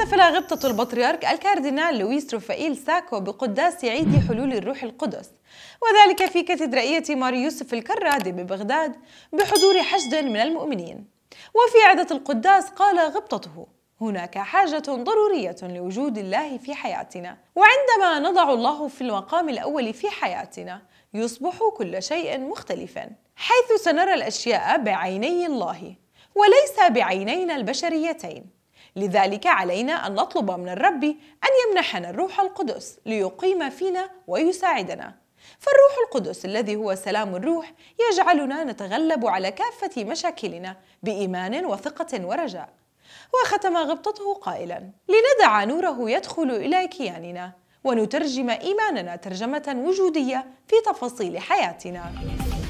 احتفل غبطة البطريرك الكاردينال لويس رفائيل ساكو بقداس عيد حلول الروح القدس وذلك في كاتدرائية مار يوسف الكرادي ببغداد بحضور حشد من المؤمنين وفي عدة القداس قال غبطته هناك حاجة ضرورية لوجود الله في حياتنا وعندما نضع الله في المقام الأول في حياتنا يصبح كل شيء مختلفا حيث سنرى الأشياء بعيني الله وليس بعينينا البشريتين لذلك علينا أن نطلب من الرب أن يمنحنا الروح القدس ليقيم فينا ويساعدنا فالروح القدس الذي هو سلام الروح يجعلنا نتغلب على كافة مشاكلنا بإيمان وثقة ورجاء وختم غبطته قائلا لندع نوره يدخل إلى كياننا ونترجم إيماننا ترجمة وجودية في تفاصيل حياتنا